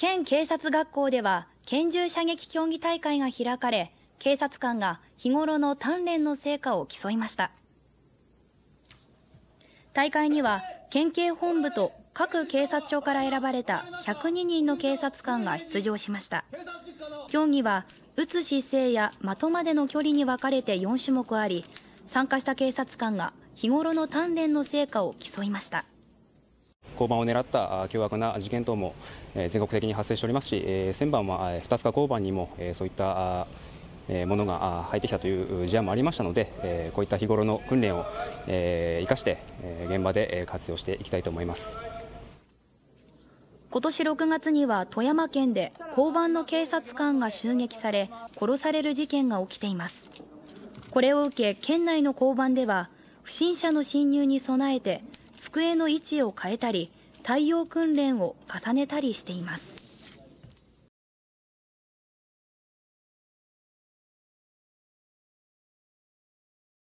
県警察学校では拳銃射撃競技大会が開かれ、警察官が日頃の鍛錬の成果を競いました。大会には県警本部と各警察署から選ばれた102人の警察官が出場しました競技は打つ姿勢や的までの距離に分かれて4種目あり参加した警察官が日頃の鍛錬の成果を競いました交番を狙った凶悪な事件等も全国的に発生しておりますし、先般は二塚交番にもそういったものが入ってきたという事案もありましたので、こういった日頃の訓練を生かして、現場で活用していきたいと思います。今年6月には富山県で交番の警察官が襲撃され殺される事件が起きていますこれを受け県内の交番では不審者の侵入に備えて机の位置を変えたり、対応訓練を重ねたりしています。